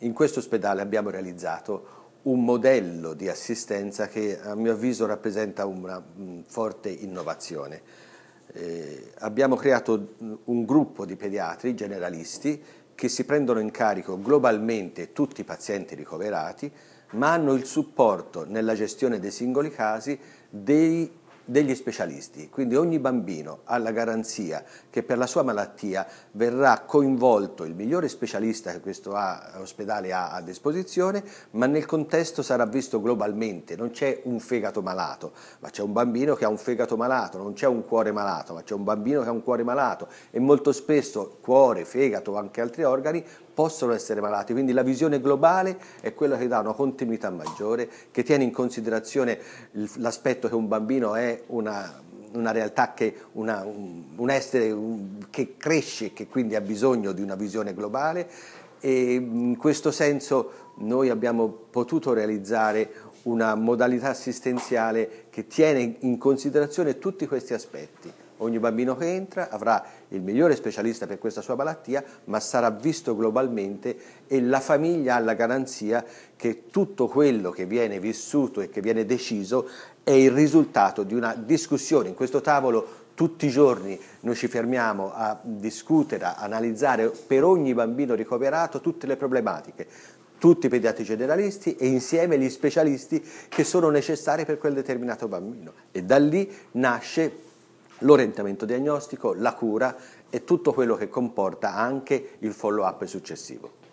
In questo ospedale abbiamo realizzato un modello di assistenza che a mio avviso rappresenta una mm, forte innovazione. Eh, abbiamo creato mm, un gruppo di pediatri generalisti che si prendono in carico globalmente tutti i pazienti ricoverati, ma hanno il supporto nella gestione dei singoli casi dei degli specialisti, quindi ogni bambino ha la garanzia che per la sua malattia verrà coinvolto il migliore specialista che questo ha, ospedale ha a disposizione, ma nel contesto sarà visto globalmente, non c'è un fegato malato, ma c'è un bambino che ha un fegato malato, non c'è un cuore malato, ma c'è un bambino che ha un cuore malato e molto spesso cuore, fegato o anche altri organi possono essere malati, quindi la visione globale è quella che dà una continuità maggiore, che tiene in considerazione l'aspetto che un bambino è una, una realtà che una, un, essere che cresce e che quindi ha bisogno di una visione globale e in questo senso noi abbiamo potuto realizzare una modalità assistenziale che tiene in considerazione tutti questi aspetti Ogni bambino che entra avrà il migliore specialista per questa sua malattia, ma sarà visto globalmente e la famiglia ha la garanzia che tutto quello che viene vissuto e che viene deciso è il risultato di una discussione. In questo tavolo tutti i giorni noi ci fermiamo a discutere, a analizzare per ogni bambino ricoverato tutte le problematiche, tutti i pediatri generalisti e insieme gli specialisti che sono necessari per quel determinato bambino. E da lì nasce l'orientamento diagnostico, la cura e tutto quello che comporta anche il follow up successivo.